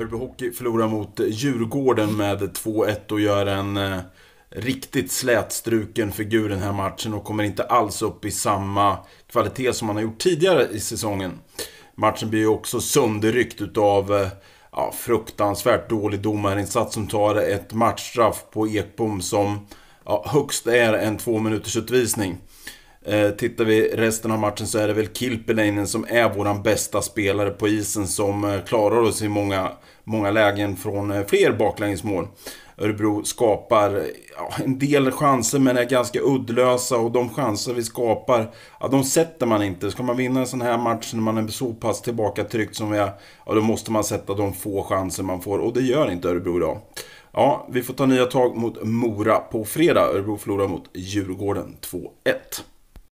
Örebro Hockey förlorar mot eh, Djurgården med 2-1 och gör en eh, riktigt slätstruken figur den här matchen och kommer inte alls upp i samma kvalitet som man har gjort tidigare i säsongen. Matchen blir ju också sönderryckt utav eh, ja, fruktansvärt dålig domarinsats som tar ett matchstraff på Ekbom som ja, högst är en två minuters utvisning. Eh, tittar vi resten av matchen så är det väl Kilpeläinen som är våran bästa spelare på isen som eh, klarar oss i många, många lägen från eh, fler baklängesmål. Örebro skapar ja, en del chanser men är ganska uddlösa och de chanser vi skapar, ja, de sätter man inte. Ska man vinna en sån här match när man är så pass tillbakatryckt som vi är, ja, då måste man sätta de få chanser man får och det gör inte Örebro idag. Ja, vi får ta nya tag mot Mora på fredag. Örebro förlorar mot Djurgården 2-1.